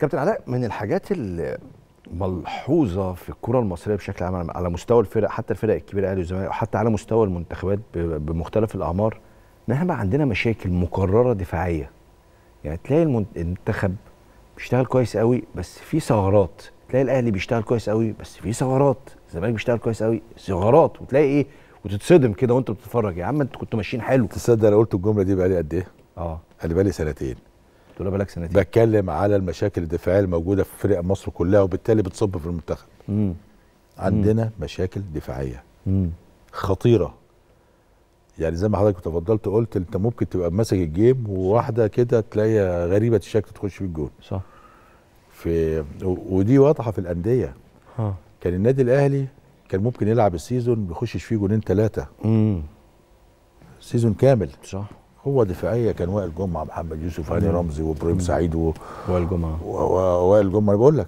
كابتن علاء من الحاجات الملحوظه في الكره المصريه بشكل عام على مستوى الفرق حتى الفرق الكبيره الأهلي والزمالك وحتى على مستوى المنتخبات بمختلف الاعمار ان احنا عندنا مشاكل مكرره دفاعيه يعني تلاقي المنتخب بيشتغل كويس قوي بس في ثغرات تلاقي الاهلي بيشتغل كويس قوي بس في ثغرات الزمالك بيشتغل كويس قوي ثغرات وتلاقي ايه وتتصدم كده وانت بتتفرج يا عم انتوا كنتوا ماشيين حلو تصدق انا قلت الجمله دي بقالي قد ايه اه انا بقالي سنتين قلت له بالك سنتين بتكلم على المشاكل الدفاعيه الموجوده في فرق مصر كلها وبالتالي بتصب في المنتخب مم. عندنا مم. مشاكل دفاعيه مم. خطيره يعني زي ما حضرتك تفضلت قلت انت ممكن تبقى ماسك الجيم وواحده كده تلاقيها غريبه الشكل تخش في الجول صح في ودي واضحه في الانديه ها. كان النادي الاهلي كان ممكن يلعب السيزون ما يخشش فيه جونين ثلاثه امم سيزون كامل صح هو دفاعيه كان وائل جمعه محمد يوسف هاني رمزي وابراهيم سعيد و... وائل جمعه وائل جمعه انا بقول لك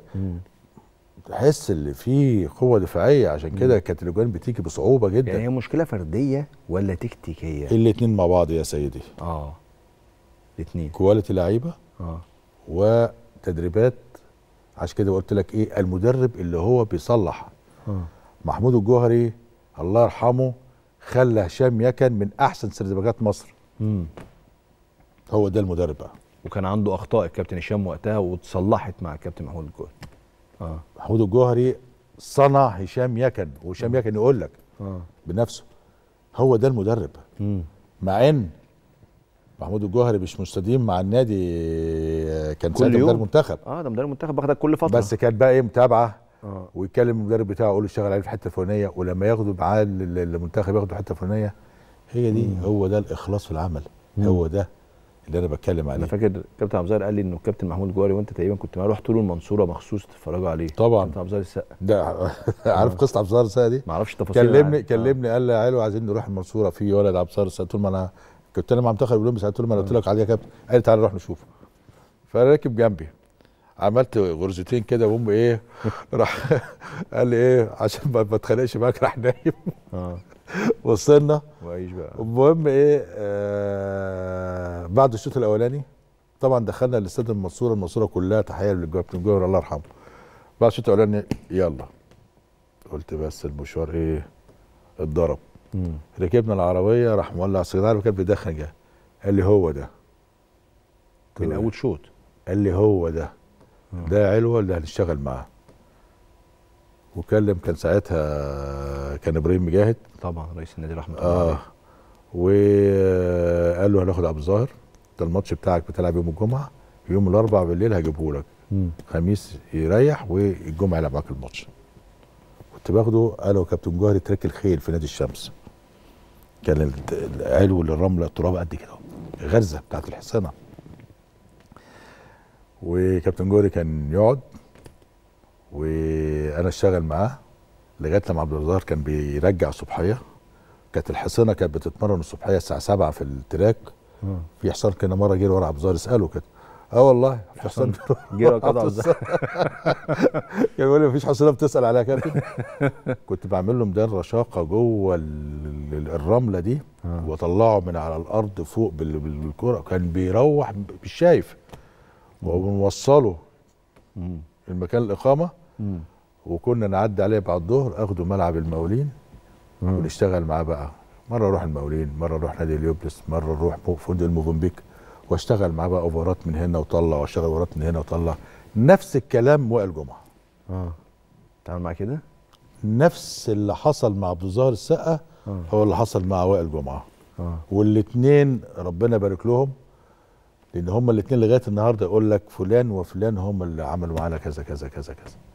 تحس ان في قوه دفاعيه عشان كده كانت الاجوان بتيجي بصعوبه جدا يعني هي مشكله فرديه ولا تكتيكيه؟ الاتنين مع بعض يا سيدي اه الاتنين كواليتي لعيبه اه وتدريبات عشان كده قلت لك ايه المدرب اللي هو بيصلح آه. محمود الجوهري الله يرحمه خلى هشام يكن من احسن سردباجات مصر مم. هو ده المدرب بقى وكان عنده اخطاء الكابتن هشام وقتها وتصلحت مع الكابتن محمود الجوهري اه محمود الجوهري صنع هشام يكن وهشام آه. يكن يقول لك آه. بنفسه هو ده المدرب مم. مع ان محمود الجوهري مش مستديم مع النادي آه، كان سيد مدرب منتخب اه ده مدرب منتخب باخدك كل فتره بس كانت بقى ايه متابعه آه. ويتكلم المدرب بتاعه يقول له اشتغل عليه في الحته الفلانيه ولما ياخده معاه المنتخب ياخده الحته الفلانيه هي دي مم. هو ده الاخلاص في العمل مم. هو ده اللي انا بتكلم عليه انا فاكر كابتن عبد قال لي انه الكابتن محمود جواري وانت تقريبا كنت معاه رحت له المنصوره مخصوص تتفرجوا عليه طبعا كابتن عبد السقا ده عارف قصه عبد السقا دي ما اعرفش تفاصيل يعني. كلمني عارف. آه. كلمني قال لي عيلو عايزين نروح المنصوره في ولد عبد السقا طول ما انا كنت انا مع منتخب الاولمبي له طول ما انا قلت لك عليه يا كابتن قال لي تعالى نروح نشوفه فانا راكب جنبي عملت غرزتين كده وام ايه راح قال لي ايه عشان ما اتخانقش معاك راح نايم آه. وصلنا وعيش بقى المهم ايه آه بعد الشوط الاولاني طبعا دخلنا الاستاد المنصوره المنصوره كلها تحيه للكابتن جوهر الله يرحمه بعد الشوط الاولاني يلا قلت بس المشوار ايه اتضرب ركبنا العربيه راح مولع سيجاره عارف كان بيدخن جه قال لي هو ده من اول شوط قال لي هو ده ده علوه اللي هنشتغل معاه وكلم كان ساعتها كان ابراهيم مجاهد طبعا رئيس النادي رحمه الله اه وقال له هناخد عبد الظاهر ده الماتش بتاعك بتلعب يوم الجمعه يوم الاربع بالليل هجيبه لك خميس يريح والجمعه يلعب معاك الماتش كنت باخده له كابتن جوهري ترك الخيل في نادي الشمس كان العلو للرمله التراب قد كده غرزه بتاعت الحصانه وكابتن جوهري كان يقعد و انا اشتغل معاه لغايه لما عبد الرزاق كان بيرجع الصبحيه كانت الحصانه كانت بتتمرن الصبحيه الساعه 7 في التراك في حصان كان مره جه ورا عبد الرزاق اساله كده اه والله في حصان جه ورا عبد الرزاق كان بيقول لي مفيش حصانه بتسال عليها كده كنت بعمل له ميدان رشاقه جوه الرمله دي واطلعه من على الارض فوق بالكره كان بيروح مش شايف وبنوصله المكان الاقامه وكنا نعدي عليه بعد الظهر اخده ملعب المولين ونشتغل معاه بقى مره اروح المولين مره اروح نادي اليوبلس مره اروح فندق الموفمبيك واشتغل معاه بقى اوفرات من هنا وطلع واشتغل اوفرات من هنا وطلع نفس الكلام وائل جمعه اه تعمل مع كده نفس اللي حصل مع عبد الظاهر السقا آه. هو اللي حصل مع وائل جمعه آه. والاثنين ربنا يبارك لهم لان هما الاثنين لغايه النهارده يقول لك فلان وفلان هم اللي عملوا معانا كذا كذا كذا كذا